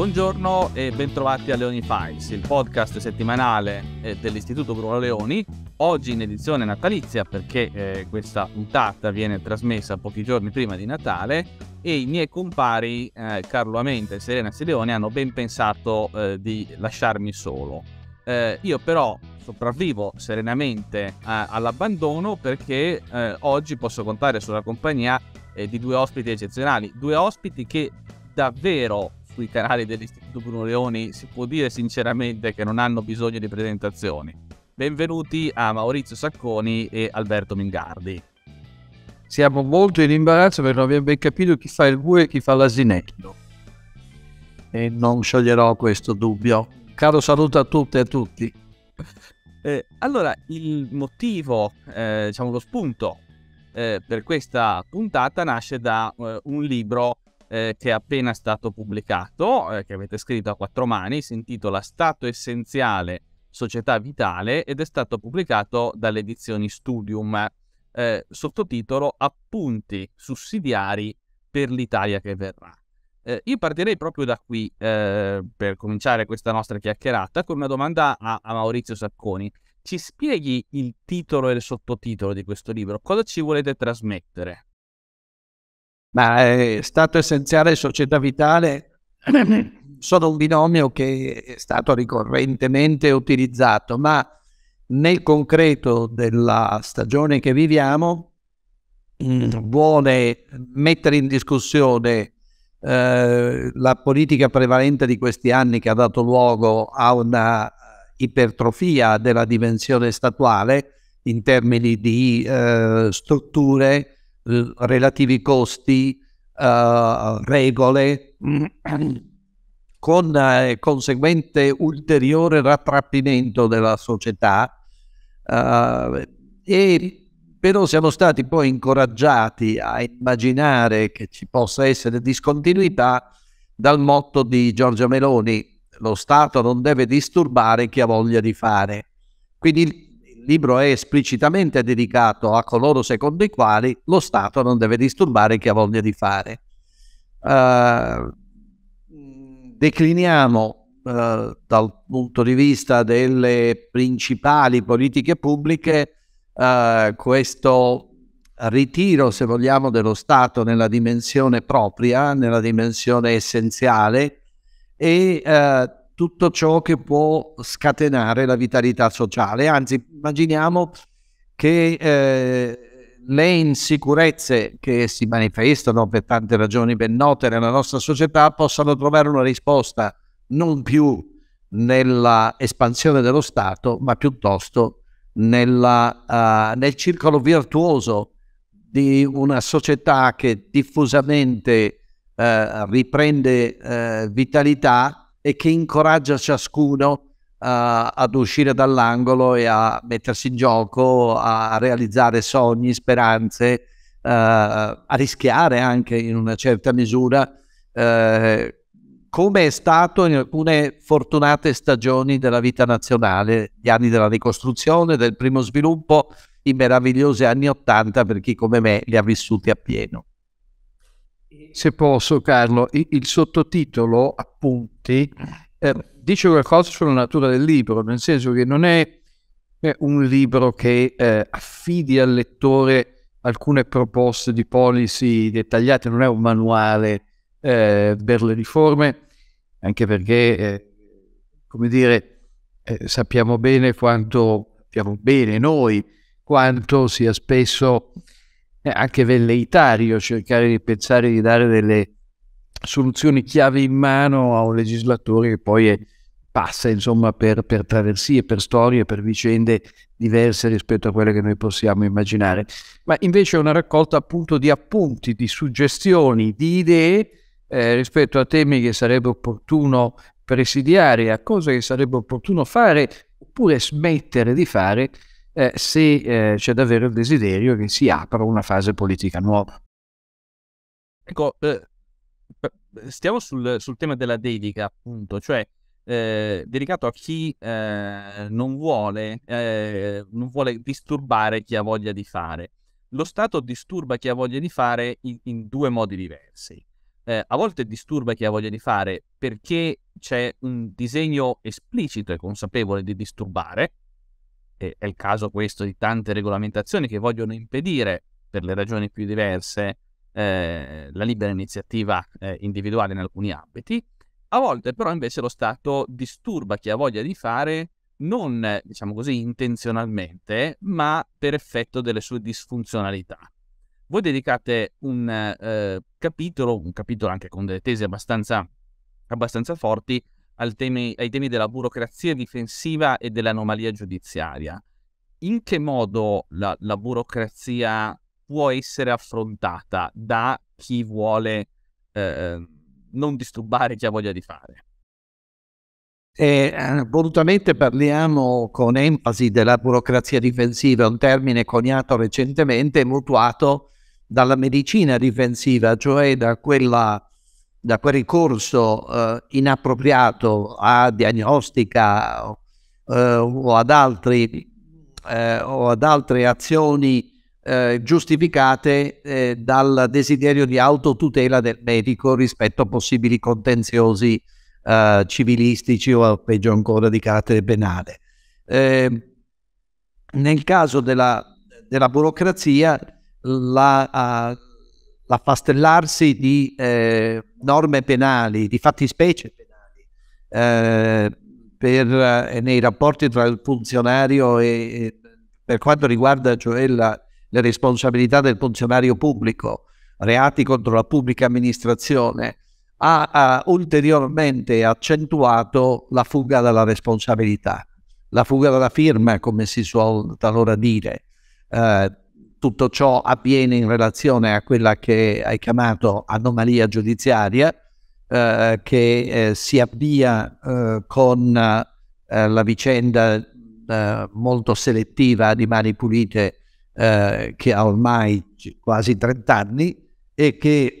Buongiorno e bentrovati a Leoni Files, il podcast settimanale eh, dell'Istituto Bruno Leoni. Oggi in edizione natalizia perché eh, questa puntata viene trasmessa pochi giorni prima di Natale e i miei compari eh, Carlo Amente e Serena Sileoni hanno ben pensato eh, di lasciarmi solo. Eh, io però sopravvivo serenamente eh, all'abbandono perché oggi posso contare sulla compagnia di due ospiti eccezionali, due ospiti che davvero sui canali dell'Istituto Bruno Leoni si può dire sinceramente che non hanno bisogno di presentazioni. Benvenuti a Maurizio Sacconi e Alberto Mingardi. Siamo molto in imbarazzo perché non abbiamo ben capito chi fa il bue e chi fa l'asinello. E non scioglierò questo dubbio. Caro saluto a tutte e a tutti. Eh, allora, il motivo, eh, diciamo lo spunto eh, per questa puntata nasce da eh, un libro eh, che è appena stato pubblicato, eh, che avete scritto a quattro mani, si intitola Stato essenziale, società vitale ed è stato pubblicato dalle edizioni Studium, eh, sottotitolo Appunti sussidiari per l'Italia che verrà. Eh, io partirei proprio da qui eh, per cominciare questa nostra chiacchierata con una domanda a, a Maurizio Sacconi. Ci spieghi il titolo e il sottotitolo di questo libro? Cosa ci volete trasmettere? ma eh, è stato essenziale Società Vitale sono un binomio che è stato ricorrentemente utilizzato, ma nel concreto della stagione che viviamo mm, vuole mettere in discussione eh, la politica prevalente di questi anni che ha dato luogo a una ipertrofia della dimensione statuale in termini di eh, strutture relativi costi, uh, regole, con eh, conseguente ulteriore rattrappimento della società. Uh, e però siamo stati poi incoraggiati a immaginare che ci possa essere discontinuità dal motto di Giorgia Meloni, lo Stato non deve disturbare chi ha voglia di fare. Quindi il libro è esplicitamente dedicato a coloro secondo i quali lo Stato non deve disturbare chi ha voglia di fare. Uh, decliniamo uh, dal punto di vista delle principali politiche pubbliche uh, questo ritiro, se vogliamo, dello Stato nella dimensione propria, nella dimensione essenziale e tutto ciò che può scatenare la vitalità sociale. Anzi, immaginiamo che eh, le insicurezze che si manifestano per tante ragioni ben note nella nostra società possano trovare una risposta non più nella espansione dello Stato, ma piuttosto nella, uh, nel circolo virtuoso di una società che diffusamente uh, riprende uh, vitalità e che incoraggia ciascuno eh, ad uscire dall'angolo e a mettersi in gioco, a realizzare sogni, speranze, uh, a rischiare anche in una certa misura, uh, come è stato in alcune fortunate stagioni della vita nazionale, gli anni della ricostruzione, del primo sviluppo, i meravigliosi anni Ottanta per chi come me li ha vissuti appieno. Se posso, Carlo, il sottotitolo, appunti, eh, dice qualcosa sulla natura del libro, nel senso che non è eh, un libro che eh, affidi al lettore alcune proposte di policy dettagliate, non è un manuale eh, per le riforme, anche perché, eh, come dire, eh, sappiamo bene quanto, sappiamo bene noi, quanto sia spesso eh, anche velleitario cercare di pensare di dare delle soluzioni chiave in mano a un legislatore che poi è, passa insomma, per, per, traversie, per storie, per vicende diverse rispetto a quelle che noi possiamo immaginare, ma invece è una raccolta appunto di appunti, di suggestioni, di idee eh, rispetto a temi che sarebbe opportuno presidiare, a cose che sarebbe opportuno fare oppure smettere di fare eh, se eh, c'è davvero il desiderio che si apra una fase politica nuova. Ecco, eh, stiamo sul, sul, tema della dedica, appunto, cioè eh, dedicato a chi eh, non vuole, eh, non, vuole, disturbare chi ha voglia di fare. Lo Stato disturba chi ha voglia di fare in, in due modi diversi. Eh, a volte disturba chi ha voglia di fare perché c'è un disegno esplicito e consapevole di disturbare, eh, è il caso questo di tante regolamentazioni che vogliono impedire, per le ragioni più diverse, eh, la libera iniziativa eh, individuale in alcuni ambiti. A volte però invece lo Stato disturba chi ha voglia di fare non, diciamo così, intenzionalmente, ma per effetto delle sue disfunzionalità. Voi dedicate un eh, capitolo, un capitolo anche con delle tesi abbastanza, abbastanza forti, temi, ai temi della burocrazia difensiva e dell'anomalia giudiziaria. In che modo la, la burocrazia può essere affrontata da chi vuole eh, non disturbare chi ha voglia di fare? E, eh, eh, volutamente parliamo con enfasi della burocrazia difensiva, un termine coniato recentemente e mutuato dalla medicina difensiva, cioè da quella da quel ricorso eh, inappropriato a diagnostica eh, o, ad altri, eh, o, ad altre azioni eh, giustificate eh, dal desiderio di autotutela del medico rispetto a possibili contenziosi civilistici o peggio ancora di carattere penale. Ehm, nel caso della, della burocrazia, la, l'affastellarsi di eh, norme penali, di fattispecie penali, eh, per, eh, nei rapporti tra il funzionario e, e per quanto riguarda cioè la, le responsabilità del funzionario pubblico, reati contro la pubblica amministrazione, ha, ha, ulteriormente accentuato la fuga dalla responsabilità, la fuga dalla firma, come si suol talora dire. Eh, tutto ciò avviene in relazione a quella che hai chiamato anomalia giudiziaria eh, che eh, si avvia eh, con eh, la vicenda eh, molto selettiva di Mani Pulite eh, che ha ormai quasi 30 anni e che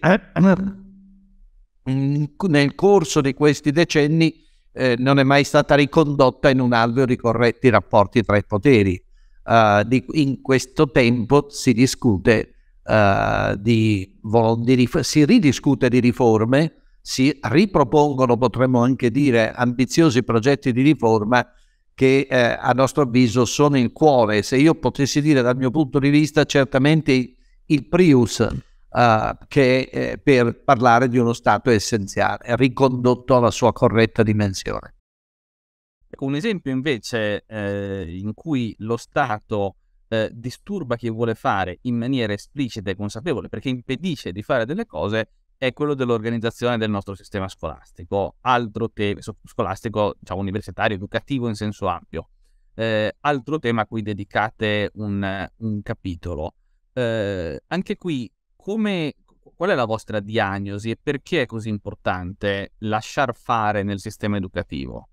nel corso di questi decenni non è mai stata ricondotta in un alveo di corretti rapporti tra i poteri uh, di, in questo tempo si discute uh, di, di, si ridiscute di riforme, si ripropongono, potremmo anche dire, ambiziosi progetti di riforma che eh, a nostro avviso sono il cuore. Se io potessi dire dal mio punto di vista, certamente il Prius Uh, che eh, per parlare di uno Stato essenziale, ricondotto alla sua corretta dimensione. Ecco, un esempio invece eh, in cui lo Stato eh, disturba chi vuole fare in maniera esplicita e consapevole perché impedisce di fare delle cose è quello dell'organizzazione del nostro sistema scolastico, altro che scolastico, diciamo universitario, educativo in senso ampio. Eh, altro tema a cui dedicate un, un capitolo. Eh, anche qui, come, qual è la vostra diagnosi e perché è così importante lasciar fare nel sistema educativo?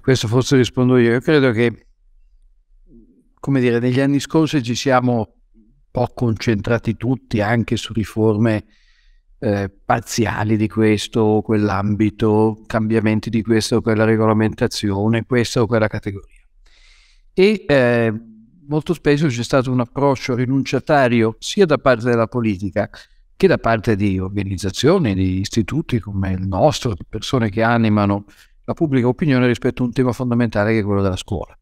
Questo forse rispondo io. Io credo che, come dire, negli anni scorsi ci siamo un po' concentrati tutti anche su riforme eh, parziali di questo o quell'ambito, cambiamenti di questa o quella regolamentazione, questa o quella categoria. E eh, molto spesso c'è stato un approccio rinunciatario sia da parte della politica che da parte di organizzazioni, di istituti come il nostro, di persone che animano la pubblica opinione rispetto a un tema fondamentale che è quello della scuola.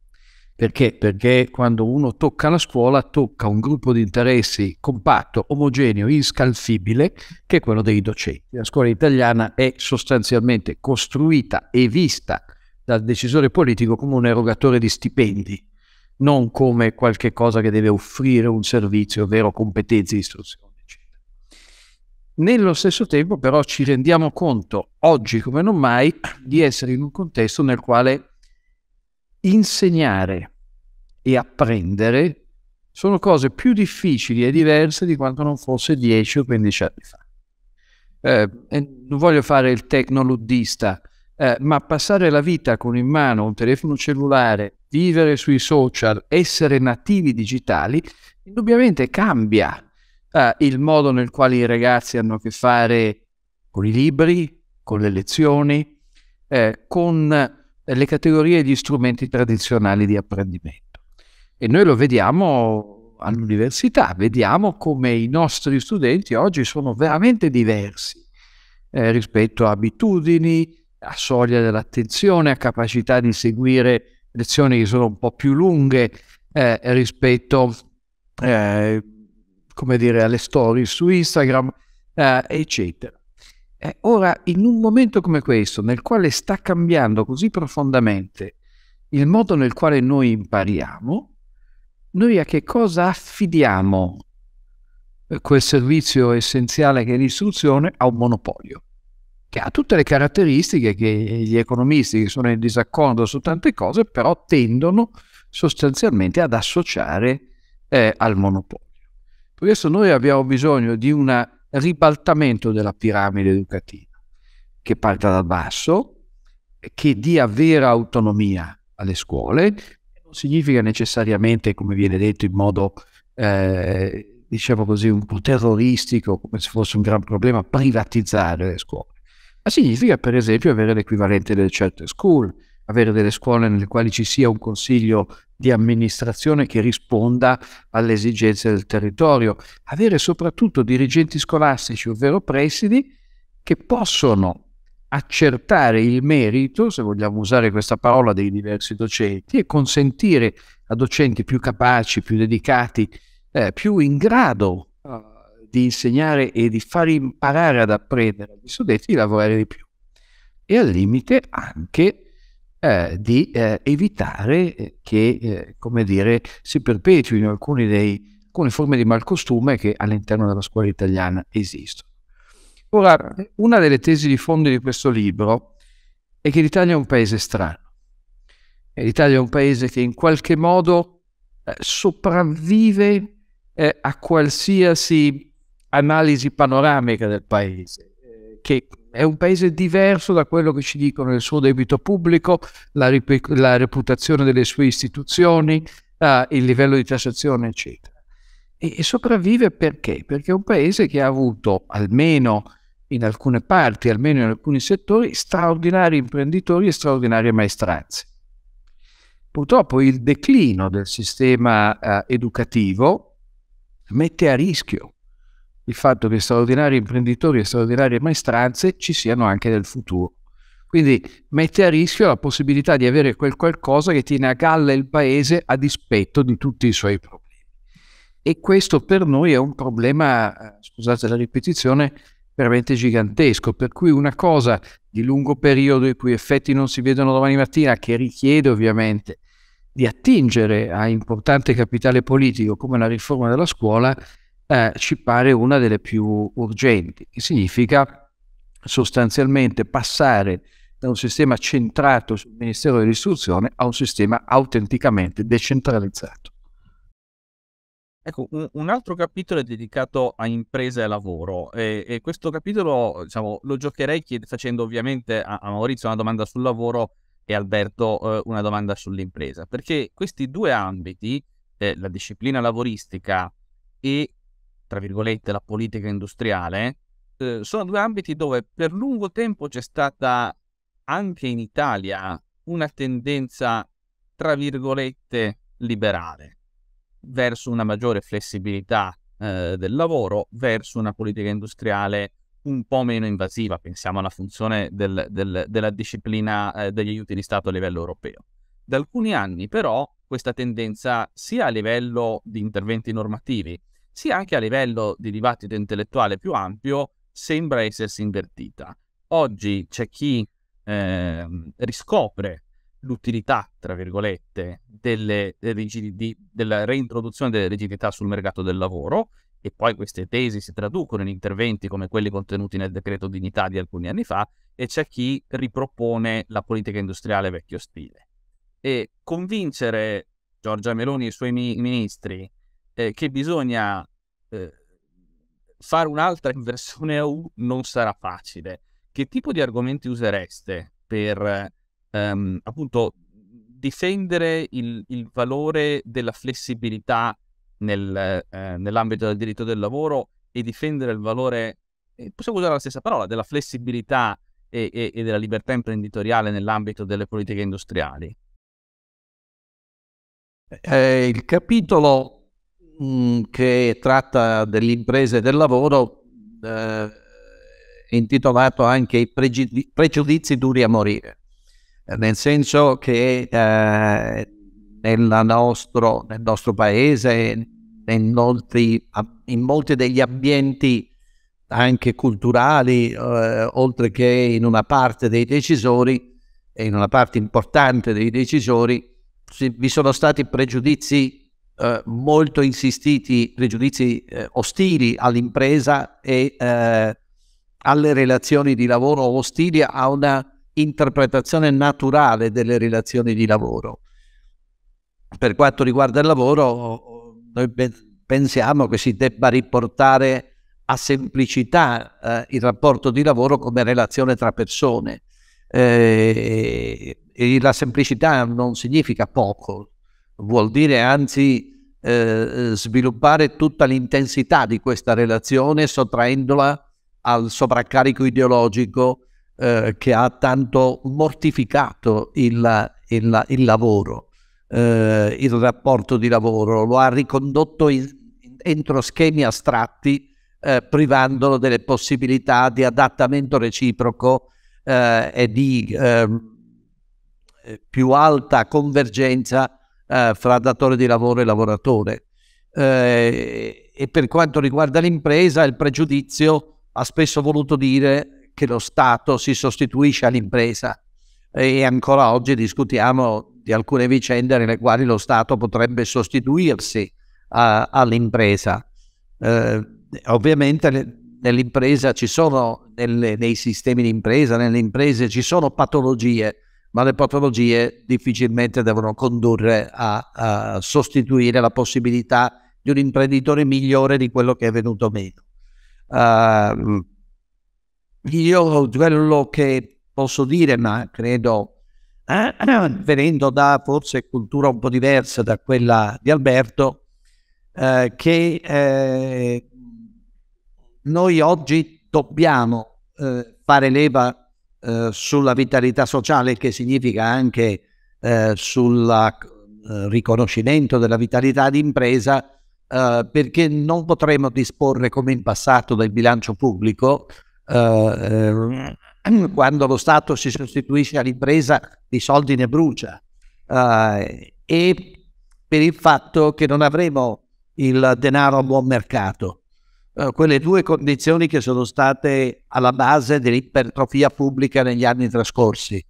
Perché? Perché quando uno tocca la scuola tocca un gruppo di interessi compatto, omogeneo, inscalfibile, che è quello dei docenti. La scuola italiana è sostanzialmente costruita e vista dal decisore politico come un erogatore di stipendi, non come qualche cosa che deve offrire un servizio, ovvero competenze di istruzione. Nello stesso tempo però ci rendiamo conto, oggi come non mai, di essere in un contesto nel quale insegnare e apprendere sono cose più difficili e diverse di quanto non fosse 10 o 15 anni fa. Eh, non voglio fare il tecnoluddista, eh, ma passare la vita con in mano un telefono cellulare, vivere sui social, essere nativi digitali, indubbiamente cambia eh, il modo nel quale i ragazzi hanno a che fare con i libri, con le lezioni, eh, con eh, le categorie e gli strumenti tradizionali di apprendimento. E noi lo vediamo all'università, vediamo come i nostri studenti oggi sono veramente diversi eh, rispetto a abitudini, a soglia dell'attenzione, a capacità di seguire lezioni che sono un po' più lunghe eh, rispetto eh, come dire, alle storie su Instagram, eh, eccetera. Eh, ora, in un momento come questo, nel quale sta cambiando così profondamente il modo nel quale noi impariamo, noi a che cosa affidiamo eh, quel servizio essenziale che è l'istruzione a un monopolio, che ha tutte le caratteristiche che gli economisti che sono in disaccordo su tante cose, però tendono sostanzialmente ad associare eh, al monopolio. Adesso noi abbiamo bisogno di un ribaltamento della piramide educativa che parta dal basso, che dia vera autonomia alle scuole, non significa necessariamente, come viene detto in modo, eh, diciamo così, un po' terroristico, come se fosse un gran problema, privatizzare le scuole, ma significa per esempio avere l'equivalente delle certe school, avere delle scuole nelle quali ci sia un consiglio di amministrazione che risponda alle esigenze del territorio, avere soprattutto dirigenti scolastici, ovvero presidi, che possono accertare il merito, se vogliamo usare questa parola, dei diversi docenti e consentire a docenti più capaci, più dedicati, eh, più in grado eh, di insegnare e di far imparare ad apprendere agli studenti di lavorare di più. E al limite anche eh, di eh, evitare eh, che eh, dire, si perpetuino dei, alcune forme di malcostume che all'interno della scuola italiana esistono. Ora, una delle tesi di fondo di questo libro è che l'Italia è un paese strano. L'Italia è un paese che in qualche modo eh, sopravvive a qualsiasi analisi panoramica del paese, che è un paese diverso da quello che ci dicono il suo debito pubblico, la, la reputazione delle sue istituzioni, eh, il livello di tassazione, eccetera. E, e, sopravvive perché? Perché è un paese che ha avuto, almeno in alcune parti, almeno in alcuni settori, straordinari imprenditori e straordinarie maestranze. Purtroppo il declino del sistema eh, educativo mette a rischio il fatto che straordinari imprenditori e straordinarie maestranze ci siano anche nel futuro. Quindi mette a rischio la possibilità di avere quel qualcosa che tiene a galla il paese a dispetto di tutti i suoi problemi. E questo per noi è un problema, eh, scusate la ripetizione, veramente gigantesco, per cui una cosa di lungo periodo i cui effetti non si vedono domani mattina, che richiede ovviamente di attingere a importante capitale politico come la riforma della scuola, eh, ci pare una delle più urgenti, che significa sostanzialmente passare da un sistema centrato sul Ministero dell'Istruzione a un sistema autenticamente decentralizzato. Ecco, un, altro capitolo è dedicato a impresa e lavoro e, e questo capitolo diciamo, lo giocherei chied- facendo ovviamente a, a, Maurizio una domanda sul lavoro e Alberto eh, una domanda sull'impresa, perché questi due ambiti, eh, la disciplina lavoristica e tra virgolette, la politica industriale, eh, sono due ambiti dove per lungo tempo c'è stata anche in Italia una tendenza, tra virgolette, liberale, verso una maggiore flessibilità eh, del lavoro, verso una politica industriale un po' meno invasiva, pensiamo alla funzione del, del, della disciplina eh, degli aiuti di Stato a livello europeo. Da alcuni anni però questa tendenza sia a livello di interventi normativi, sia anche a livello di dibattito intellettuale più ampio, sembra essersi invertita. Oggi c'è chi eh, riscopre l'utilità, tra virgolette, delle rigidi, della reintroduzione delle rigidità sul mercato del lavoro e poi queste tesi si traducono in interventi come quelli contenuti nel decreto dignità di alcuni anni fa e c'è chi ripropone la politica industriale vecchio stile. E convincere Giorgia Meloni e i suoi ministri eh, che bisogna eh, fare un'altra inversione a U non sarà facile. Che tipo di argomenti usereste per ehm, appunto difendere il, il, valore della flessibilità nel, eh, nell'ambito del diritto del lavoro e difendere il valore, eh, possiamo usare la stessa parola, della flessibilità e, e, e della libertà imprenditoriale nell'ambito delle politiche industriali? Eh, eh il capitolo Mm, che tratta dell'impresa e del lavoro, eh, intitolato anche I pregiudizi, pregiudizi duri a morire, nel senso che eh, nostro, nel nostro paese, in molti, in molti degli ambienti anche culturali, eh, oltre che in una parte dei decisori, e in una parte importante dei decisori, si, vi sono stati pregiudizi eh, molto insistiti pregiudizi eh, ostili all'impresa e eh, alle relazioni di lavoro ostili a una interpretazione naturale delle relazioni di lavoro. Per quanto riguarda il lavoro, noi pensiamo che si debba riportare a semplicità eh, il rapporto di lavoro come relazione tra persone. Eh, la semplicità non significa poco, vuol dire anzi eh, eh, sviluppare tutta l'intensità di questa relazione sottraendola al sovraccarico ideologico eh, che ha tanto mortificato il, il, il lavoro, eh, il rapporto di lavoro, lo ha ricondotto in, entro schemi astratti eh, privandolo delle possibilità di adattamento reciproco eh, e di ehm, più alta convergenza eh, fra datore di lavoro e lavoratore. Eh, e per quanto riguarda l'impresa, il pregiudizio ha spesso voluto dire che lo Stato si sostituisce all'impresa e ancora oggi discutiamo di alcune vicende nelle quali lo Stato potrebbe sostituirsi a, all'impresa. Eh, ovviamente le, nell'impresa ci sono, nelle, nei sistemi di impresa, nelle imprese ci sono patologie ma le patologie difficilmente devono condurre a, a sostituire la possibilità di un imprenditore migliore di quello che è venuto meno. Uh, io quello che posso dire, ma credo eh, venendo da forse cultura un po' diversa da quella di Alberto, eh, che eh, noi oggi dobbiamo eh, fare leva eh, sulla vitalità sociale, che significa anche eh, sul eh, riconoscimento della vitalità d'impresa, eh, perché non potremo disporre come in passato del bilancio pubblico eh, ehm, quando lo Stato si sostituisce all'impresa i soldi ne brucia e per il fatto che non avremo il denaro a buon mercato. Eh, quelle due condizioni che sono state alla base dell'ipertrofia pubblica negli anni trascorsi.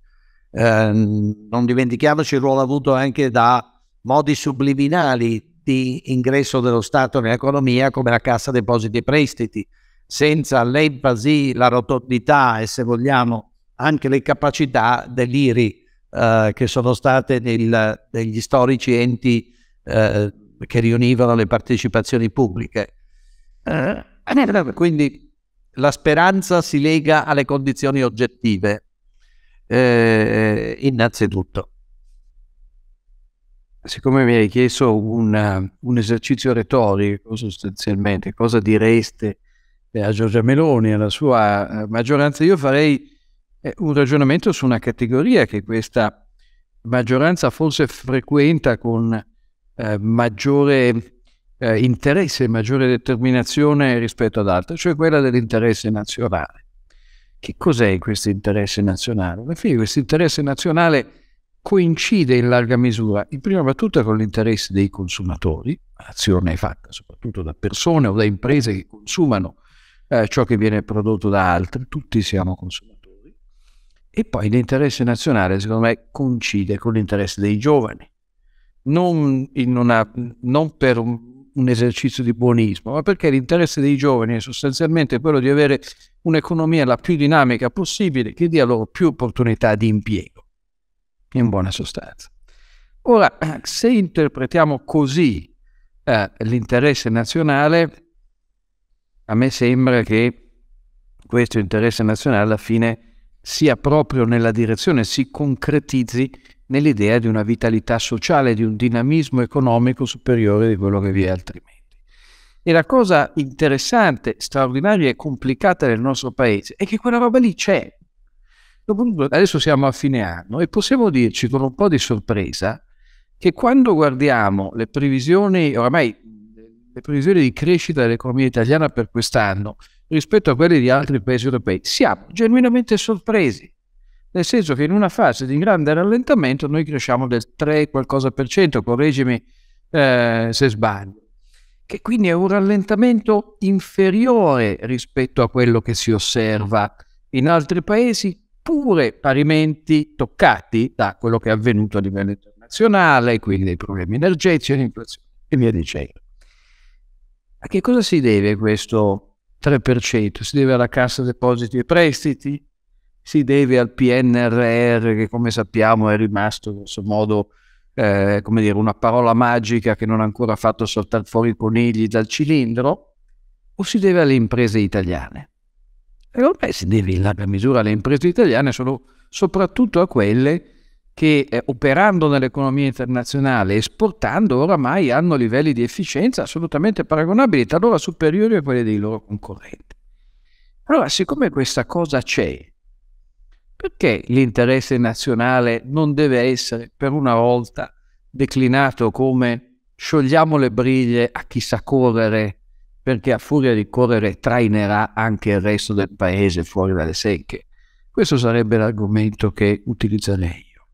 Eh, non dimentichiamoci il ruolo avuto anche da modi subliminali di ingresso dello Stato nell'economia come la Cassa Depositi e Prestiti, senza l'enfasi, la rotondità e se vogliamo anche le capacità dell'IRI eh, che sono state nel, degli storici enti eh, che riunivano le partecipazioni pubbliche. Eh, Quindi la speranza si lega alle condizioni oggettive, eh, innanzitutto. Siccome mi hai chiesto un, un esercizio retorico sostanzialmente, cosa direste a Giorgia Meloni, alla sua eh, maggioranza, io farei eh, un ragionamento su una categoria che questa maggioranza forse frequenta con eh, maggiore eh, interesse e maggiore determinazione rispetto ad altre, cioè quella dell'interesse nazionale. Che cos'è questo interesse nazionale? Alla fine questo interesse nazionale coincide in larga misura, in prima battuta con l'interesse dei consumatori, azione fatta soprattutto da persone o da imprese che consumano eh, ciò che viene prodotto da altri, tutti siamo consumatori, e poi l'interesse nazionale secondo me coincide con l'interesse dei giovani, non, una, non per un, un esercizio di buonismo, ma perché l'interesse dei giovani è sostanzialmente quello di avere un'economia la più dinamica possibile che dia loro più opportunità di impiego, in buona sostanza. Ora, se interpretiamo così eh, l'interesse nazionale, a me sembra che questo interesse nazionale alla fine sia proprio nella direzione, si concretizzi nell'idea di una vitalità sociale, di un dinamismo economico superiore di quello che vi è altrimenti. E la cosa interessante, straordinaria e complicata del nostro paese è che quella roba lì c'è. Adesso siamo a fine anno e possiamo dirci con un po' di sorpresa che quando guardiamo le previsioni, oramai le previsioni di crescita dell'economia italiana per quest'anno rispetto a quelle di altri paesi europei, siamo genuinamente sorpresi nel senso che in una fase di grande rallentamento noi cresciamo del 3 qualcosa per cento, correggimi eh, se sbaglio, che quindi è un rallentamento inferiore rispetto a quello che si osserva in altri paesi, pure parimenti toccati da quello che è avvenuto a livello internazionale, quindi dei problemi energetici, l'inflazione e via dicendo. A che cosa si deve questo 3%? Si deve alla Cassa Depositi e Prestiti? si deve al PNRR che come sappiamo è rimasto in questo modo eh, come dire, una parola magica che non ha ancora fatto saltare fuori i conigli dal cilindro, o si deve alle imprese italiane? E ormai si deve in larga misura alle imprese italiane, sono soprattutto a quelle che eh, operando nell'economia internazionale, esportando, oramai hanno livelli di efficienza assolutamente paragonabili, talora superiori a quelli dei loro concorrenti. Allora, siccome questa cosa c'è, perché l'interesse nazionale non deve essere per una volta declinato come sciogliamo le briglie a chi sa correre, perché a furia di correre trainerà anche il resto del paese fuori dalle secche? Questo sarebbe l'argomento che utilizzerei io.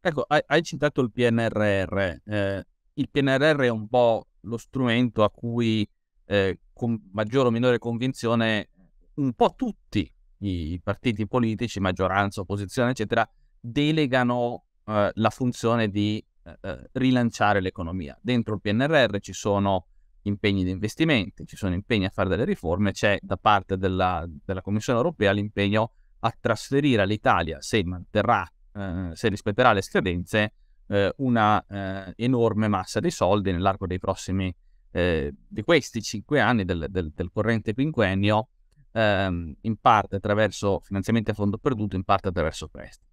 Ecco, hai, citato il PNRR. Eh, il PNRR è un po' lo strumento a cui eh, con maggiore o minore convinzione un po' tutti i partiti politici, maggioranza, opposizione, eccetera, delegano eh, la funzione di eh, eh rilanciare l'economia. Dentro il PNRR ci sono impegni di investimenti, ci sono impegni a fare delle riforme, c'è da parte della, della Commissione europea l'impegno a trasferire all'Italia, se manterrà, eh, se rispetterà le scadenze, eh, una eh, enorme massa di soldi nell'arco dei prossimi, di questi cinque anni del, del, del corrente quinquennio, ehm, in parte attraverso finanziamenti a fondo perduto, in parte attraverso prestiti.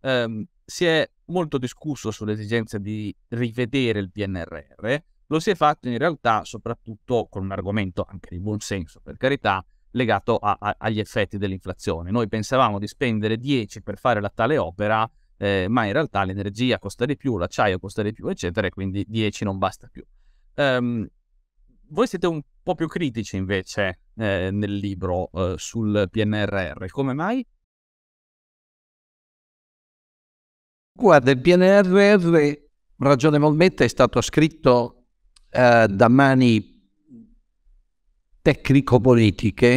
Ehm, si è molto discusso sull'esigenza di rivedere il PNRR, lo si è fatto in realtà soprattutto con un argomento anche di buon senso, per carità, legato a, a, agli effetti dell'inflazione. Noi pensavamo di spendere 10 per fare la tale opera, eh, ma in realtà l'energia costa di più, l'acciaio costa di più, eccetera, e quindi 10 non basta più. Um, voi siete un po' più critici invece eh, nel libro eh, sul PNRR. Come mai? Guarda, il PNRR ragionevolmente è stato scritto eh, da mani tecnico-politiche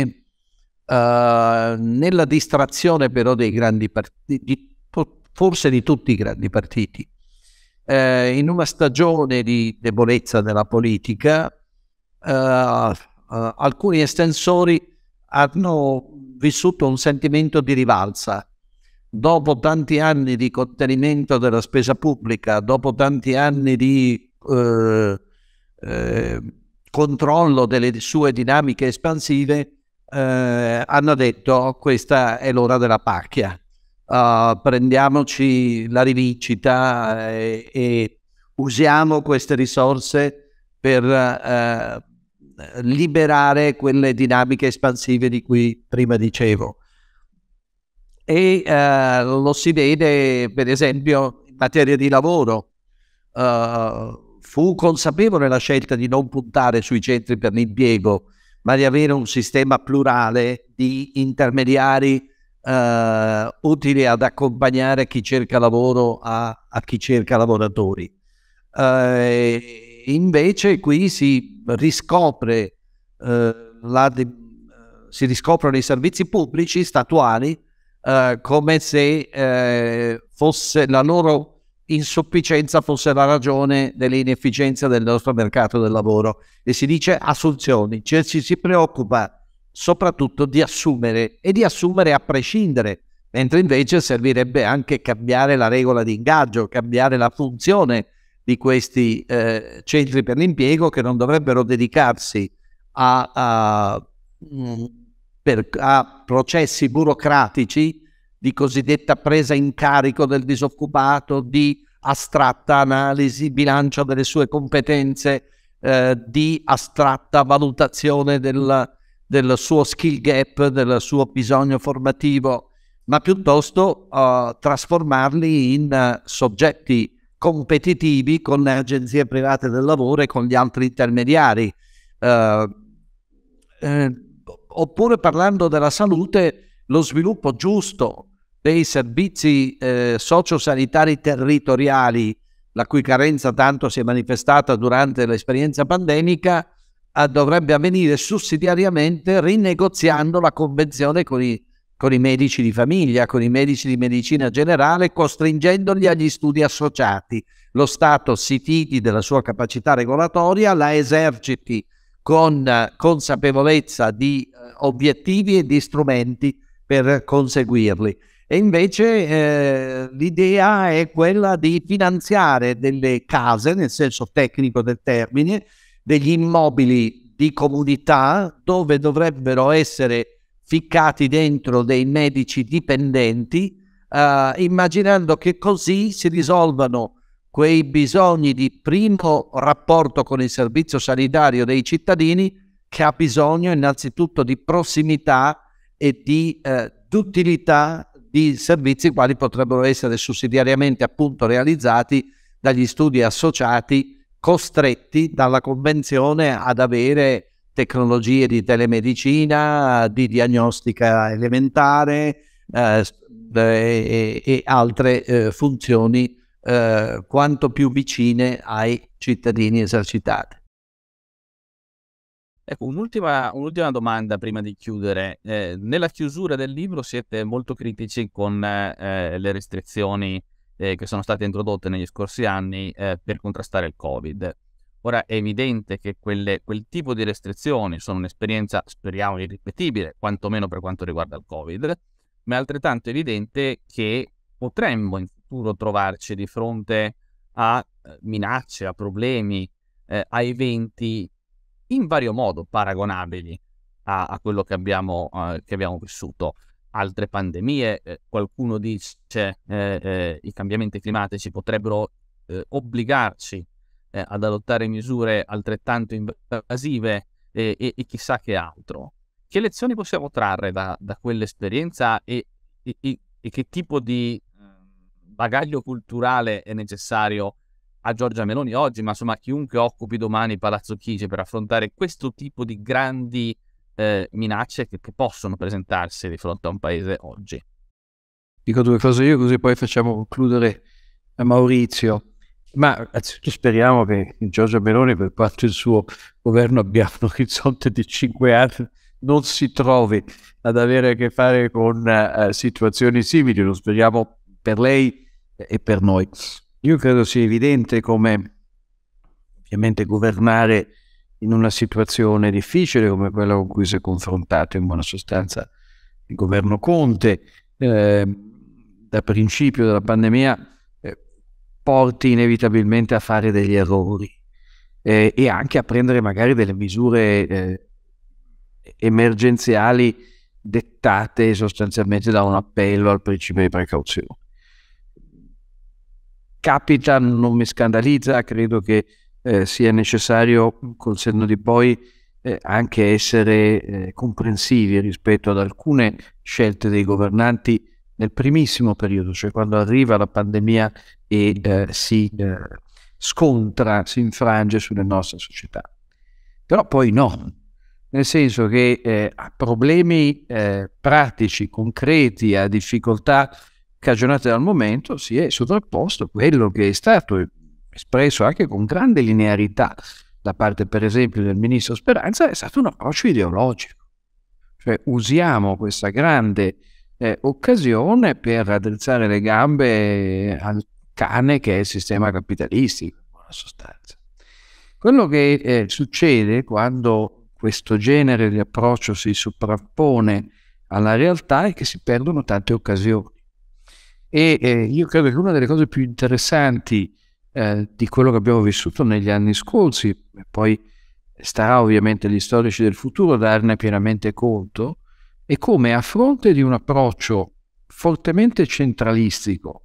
eh, nella distrazione però dei grandi partiti, forse di tutti i grandi partiti. Eh, in una stagione di debolezza della politica, eh, eh, alcuni estensori hanno vissuto un sentimento di rivalsa. Dopo tanti anni di contenimento della spesa pubblica, dopo tanti anni di eh, eh, controllo delle sue dinamiche espansive, eh, hanno detto questa è l'ora della pacchia, uh, prendiamoci la rivincita e, e usiamo queste risorse per eh, liberare quelle dinamiche espansive di cui prima dicevo. E eh, lo si vede, per esempio, in materia di lavoro. Uh, fu consapevole la scelta di non puntare sui centri per l'impiego, ma di avere un sistema plurale di intermediari eh, utili ad accompagnare chi cerca lavoro a, a chi cerca lavoratori. Eh, invece qui si riscopre eh, la, si riscoprono i servizi pubblici statuali eh, come se eh, fosse la loro insufficienza fosse la ragione dell'inefficienza del nostro mercato del lavoro e si dice assunzioni, cioè ci si preoccupa soprattutto di assumere e di assumere a prescindere, mentre invece servirebbe anche cambiare la regola di ingaggio, cambiare la funzione di questi eh, centri per l'impiego che non dovrebbero dedicarsi a, a, mm, per, a processi burocratici di cosiddetta presa in carico del disoccupato, di astratta analisi, bilancio delle sue competenze, eh, di astratta valutazione del, del, suo skill gap, del suo bisogno formativo, ma piuttosto eh, trasformarli in eh, soggetti competitivi con le agenzie private del lavoro e con gli altri intermediari. Eh, eh, oppure parlando della salute, lo sviluppo giusto dei servizi eh, sociosanitari territoriali, la cui carenza tanto si è manifestata durante l'esperienza pandemica, eh, dovrebbe avvenire sussidiariamente rinegoziando la convenzione con i con i medici di famiglia, con i medici di medicina generale, costringendoli agli studi associati. Lo Stato si fidi della sua capacità regolatoria, la eserciti con eh, consapevolezza di eh, obiettivi e di strumenti per conseguirli. E invece eh, l'idea è quella di finanziare delle case, nel senso tecnico del termine, degli immobili di comunità dove dovrebbero essere ficcati dentro dei medici dipendenti, eh, immaginando che così si risolvano quei bisogni di primo rapporto con il servizio sanitario dei cittadini che ha bisogno innanzitutto di prossimità e di eh, d'utilità di servizi quali potrebbero essere sussidiariamente appunto realizzati dagli studi associati costretti dalla convenzione ad avere tecnologie di telemedicina, di diagnostica elementare eh, e, e, altre eh, funzioni eh, quanto più vicine ai cittadini esercitate. Ecco, un'ultima, un'ultima, domanda prima di chiudere. Eh, nella chiusura del libro siete molto critici con eh, le restrizioni eh, che sono state introdotte negli scorsi anni eh, per contrastare il Covid. Ora è evidente che quelle, quel tipo di restrizioni sono un'esperienza, speriamo, irripetibile, quantomeno per quanto riguarda il Covid, ma è altrettanto evidente che potremmo in futuro trovarci di fronte a eh, minacce, a problemi, eh, a eventi in vario modo paragonabili a, a quello che abbiamo, eh, che abbiamo, vissuto. Altre pandemie, eh, qualcuno dice eh, eh i cambiamenti climatici potrebbero eh, obbligarci eh, ad adottare misure altrettanto invasive e, e, e, chissà che altro. Che lezioni possiamo trarre da, da quell'esperienza e, e, che tipo di ehm, bagaglio culturale è necessario a Giorgia Meloni oggi, ma insomma a chiunque occupi domani Palazzo Chigi per affrontare questo tipo di grandi eh, minacce che, che possono presentarsi di fronte a un paese oggi? Dico due cose io così poi facciamo concludere a eh, Maurizio. Ma speriamo che Giorgio Meloni, per quanto il suo governo abbia un orizzonte di cinque anni, non si trovi ad avere a che fare con uh, situazioni simili, lo speriamo per lei e per noi. Io credo sia evidente come ovviamente governare in una situazione difficile come quella con cui si è confrontato in buona sostanza il governo Conte eh, dal principio della pandemia porti inevitabilmente a fare degli errori eh, e anche a prendere magari delle misure eh, emergenziali dettate sostanzialmente da un appello al principio di precauzione. Capita, non mi scandalizza, credo che eh, sia necessario col senno di poi eh, anche essere eh, comprensivi rispetto ad alcune scelte dei governanti nel primissimo periodo, cioè quando arriva la pandemia e eh, si eh, scontra, si infrange sulle nostre società. Però poi no, nel senso che eh, a problemi eh, pratici, concreti, a difficoltà cagionate dal momento, si è sovrapposto quello che è stato espresso anche con grande linearità da parte per esempio del ministro Speranza, è stato un approccio ideologico. Cioè usiamo questa grande eh, occasione per raddrizzare le gambe al cane che è il sistema capitalistico, in buona sostanza. Quello che eh, succede quando questo genere di approccio si sovrappone alla realtà è che si perdono tante occasioni. E eh, io credo che una delle cose più interessanti eh, di quello che abbiamo vissuto negli anni scorsi, e poi starà ovviamente agli storici del futuro a darne pienamente conto, è come a fronte di un approccio fortemente centralistico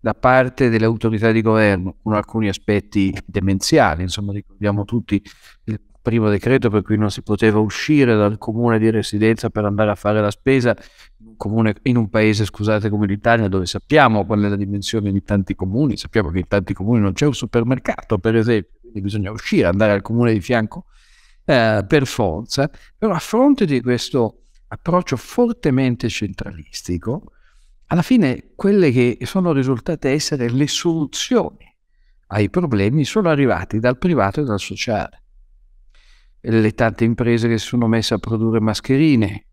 da parte delle autorità di governo, con alcuni aspetti demenziali, insomma ricordiamo tutti il primo decreto per cui non si poteva uscire dal comune di residenza per andare a fare la spesa in un, comune, in un paese scusate, come l'Italia dove sappiamo qual è la dimensione di tanti comuni, sappiamo che in tanti comuni non c'è un supermercato per esempio, quindi bisogna uscire, andare al comune di fianco eh, per forza, però a fronte di questo approccio fortemente centralistico, alla fine quelle che sono risultate essere le soluzioni ai problemi sono arrivate dal privato e dal sociale. Le tante imprese che si sono messe a produrre mascherine,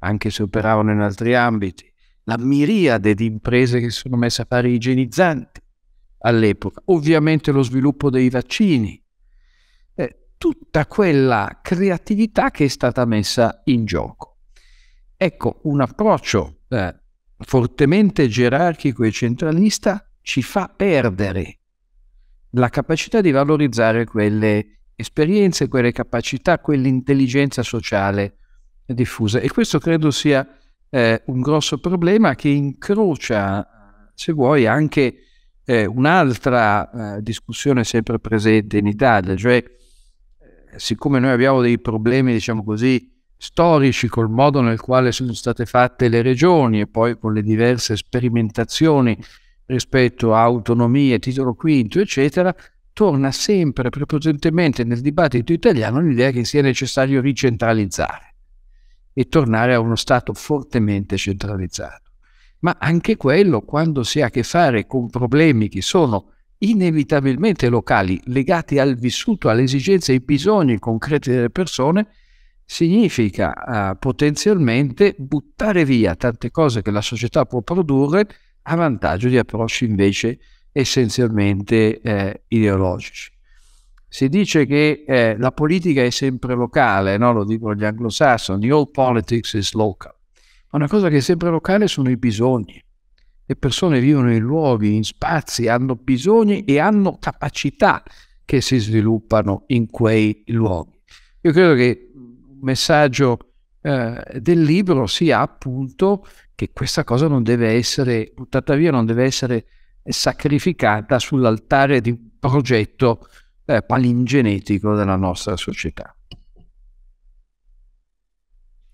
anche se operavano in altri ambiti, la miriade di imprese che si sono messe a fare igienizzanti all'epoca, ovviamente lo sviluppo dei vaccini, eh, tutta quella creatività che è stata messa in gioco. Ecco, un approccio eh, fortemente gerarchico e centralista ci fa perdere la capacità di valorizzare quelle esperienze, quelle capacità, quell'intelligenza sociale diffusa. E questo credo sia eh, un grosso problema che incrocia, se vuoi, anche eh, un'altra eh, discussione sempre presente in Italia, cioè eh, siccome noi abbiamo dei problemi, diciamo così, storici, col modo nel quale sono state fatte le regioni e poi con le diverse sperimentazioni rispetto a autonomie, titolo quinto, eccetera, torna sempre prepotentemente nel dibattito italiano l'idea che sia necessario ricentralizzare e tornare a uno Stato fortemente centralizzato. Ma anche quello, quando si ha a che fare con problemi che sono inevitabilmente locali, legati al vissuto, alle esigenze e ai bisogni concreti delle persone, significa eh, potenzialmente buttare via tante cose che la società può produrre a vantaggio di approcci invece essenzialmente eh, ideologici. Si dice che eh, la politica è sempre locale, no? lo dicono gli anglosassoni, all politics is local. Ma una cosa che è sempre locale sono i bisogni. Le persone vivono in luoghi, in spazi, hanno bisogni e hanno capacità che si sviluppano in quei luoghi. Io credo che messaggio eh, del libro sia appunto che questa cosa non deve essere buttata via, non deve essere sacrificata sull'altare di un progetto eh, palingenetico della nostra società.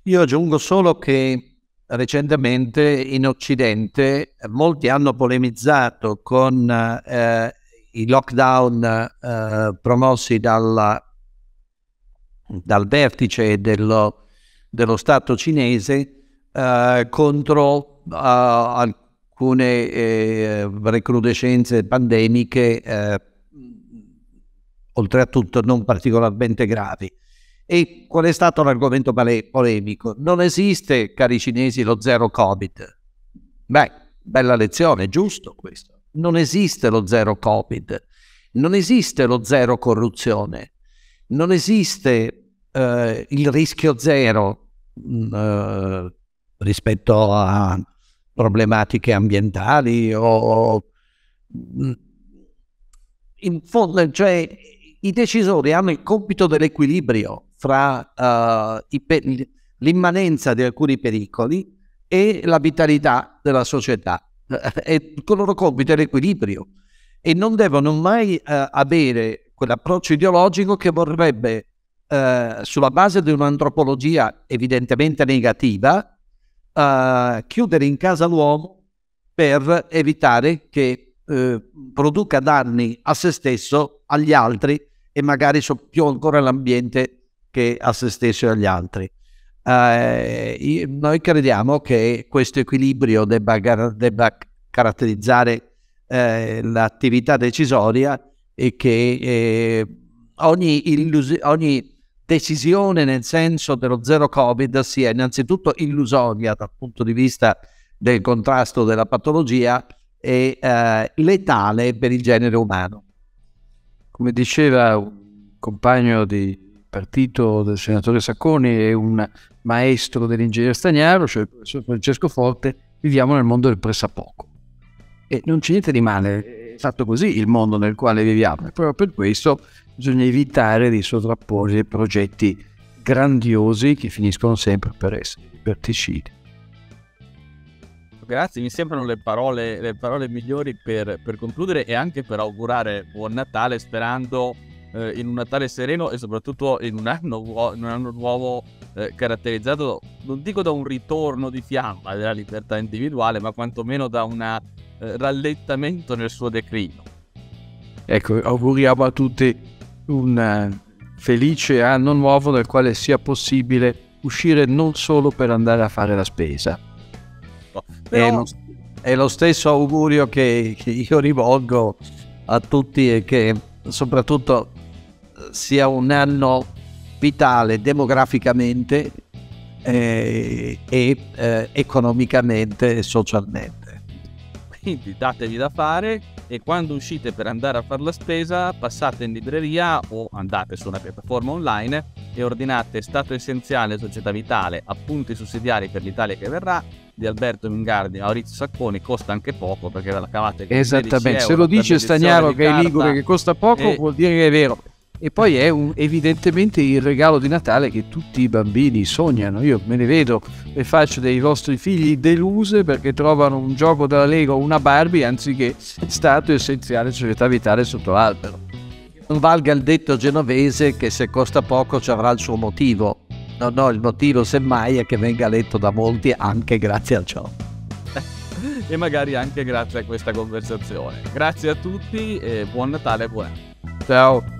Io aggiungo solo che recentemente in Occidente molti hanno polemizzato con eh, i lockdown eh, promossi dalla dal vertice dello, dello Stato cinese eh, contro eh, alcune eh, recrudescenze pandemiche, eh, oltretutto non particolarmente gravi. E qual è stato l'argomento polemico? Non esiste, cari cinesi, lo zero Covid. Beh, bella lezione, giusto questo. Non esiste lo zero Covid, non esiste lo zero corruzione, non esiste eh, il rischio zero mh, mm, eh, rispetto a problematiche ambientali o mh, mm, in fondo, cioè i decisori hanno il compito dell'equilibrio fra uh, pe- l'immanenza di alcuni pericoli e la vitalità della società. e eh, il loro compito è l'equilibrio e non devono mai uh, avere quell'approccio ideologico che vorrebbe, eh, sulla base di un'antropologia evidentemente negativa, eh, chiudere in casa l'uomo per evitare che eh, produca danni a se stesso, agli altri e magari più ancora all'ambiente che a se stesso e agli altri. Eh, noi crediamo che questo equilibrio debba, debba caratterizzare eh, l'attività decisoria e che eh, ogni, illus- ogni decisione nel senso dello zero covid sia innanzitutto illusoria dal punto di vista del contrasto della patologia e eh, letale per il genere umano. Come diceva un compagno di partito del senatore Sacconi e un maestro dell'ingegnere Stagnaro, cioè il professor Francesco Forte, viviamo nel mondo del pressapoco. E non c'è niente di male, fatto così il mondo nel quale viviamo e proprio per questo bisogna evitare di sovrapporre progetti grandiosi che finiscono sempre per essere liberticidi. Grazie, mi sembrano le parole, le parole migliori per, per, concludere e anche per augurare buon Natale sperando eh, in un Natale sereno e soprattutto in un anno, in un anno nuovo eh, caratterizzato, non dico da un ritorno di fiamma della libertà individuale, ma quantomeno da una rallentamento nel suo declino. Ecco, auguriamo a tutti un eh, felice anno nuovo nel quale sia possibile uscire non solo per andare a fare la spesa. No, però... è, lo, è, lo, stesso augurio che, che io rivolgo a tutti e che soprattutto eh, sia un anno vitale demograficamente eh, e eh, economicamente e socialmente quindi datevi da fare e quando uscite per andare a fare la spesa passate in libreria o andate su una piattaforma online e ordinate Stato Essenziale Società Vitale, appunti sussidiari per l'Italia che verrà di Alberto Mingardi e Maurizio Sacconi costa anche poco perché ve la cavate esattamente se lo dice Stagnaro che è ligure che costa poco e... vuol dire che è vero e poi è un, evidentemente il regalo di Natale che tutti i bambini sognano. Io me ne vedo le facce dei vostri figli deluse perché trovano un gioco della Lego una Barbie anziché stato essenziale società vitale sotto l'albero. Non valga il detto genovese che se costa poco ci avrà il suo motivo. No, no, il motivo semmai è che venga letto da molti anche grazie a ciò. e magari anche grazie a questa conversazione. Grazie a tutti e buon Natale e buon anno. Ciao.